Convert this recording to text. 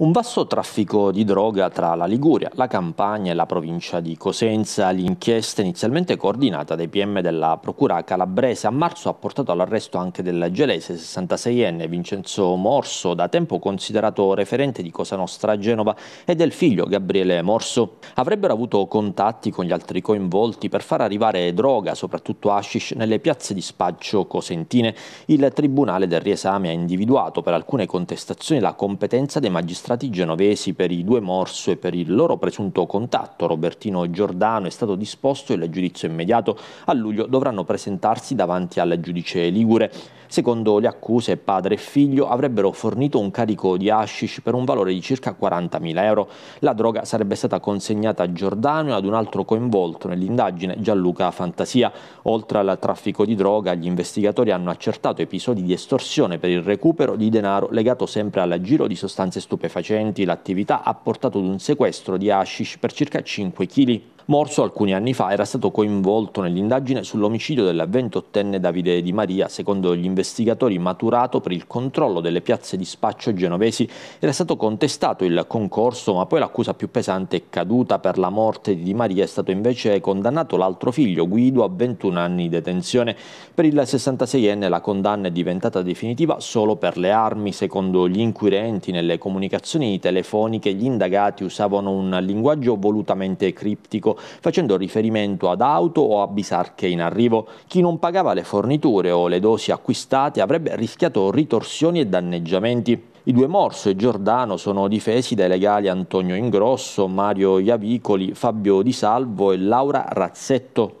Un vasto traffico di droga tra la Liguria, la Campania e la provincia di Cosenza. L'inchiesta inizialmente coordinata dai PM della Procura Calabrese a marzo ha portato all'arresto anche del gelese 66enne Vincenzo Morso, da tempo considerato referente di Cosa Nostra Genova, e del figlio Gabriele Morso. Avrebbero avuto contatti con gli altri coinvolti per far arrivare droga, soprattutto hashish, nelle piazze di spaccio cosentine. Il Tribunale del Riesame ha individuato per alcune contestazioni la competenza dei magistrati magistrati genovesi per i due Morso e per il loro presunto contatto Robertino Giordano è stato disposto il giudizio immediato. A luglio dovranno presentarsi davanti al giudice Ligure. Secondo le accuse, padre e figlio avrebbero fornito un carico di hashish per un valore di circa 40.000 euro. La droga sarebbe stata consegnata a Giordano e ad un altro coinvolto nell'indagine, Gianluca Fantasia. Oltre al traffico di droga, gli investigatori hanno accertato episodi di estorsione per il recupero di denaro legato sempre al giro di sostanze stupefacenti facenti l'attività ha portato ad un sequestro di hashish per circa 5 kg. Morso alcuni anni fa era stato coinvolto nell'indagine sull'omicidio della ventottenne Davide Di Maria. Secondo gli investigatori maturato per il controllo delle piazze di spaccio genovesi era stato contestato il concorso ma poi l'accusa più pesante è caduta per la morte di Di Maria. È stato invece condannato l'altro figlio Guido a 21 anni di detenzione. Per il 66enne la condanna è diventata definitiva solo per le armi. Secondo gli inquirenti nelle comunicazioni telefoniche gli indagati usavano un linguaggio volutamente criptico facendo riferimento ad auto o a bisarche in arrivo. Chi non pagava le forniture o le dosi acquistate avrebbe rischiato ritorsioni e danneggiamenti. I due Morso e Giordano sono difesi dai legali Antonio Ingrosso, Mario Iavicoli, Fabio Di Salvo e Laura Razzetto.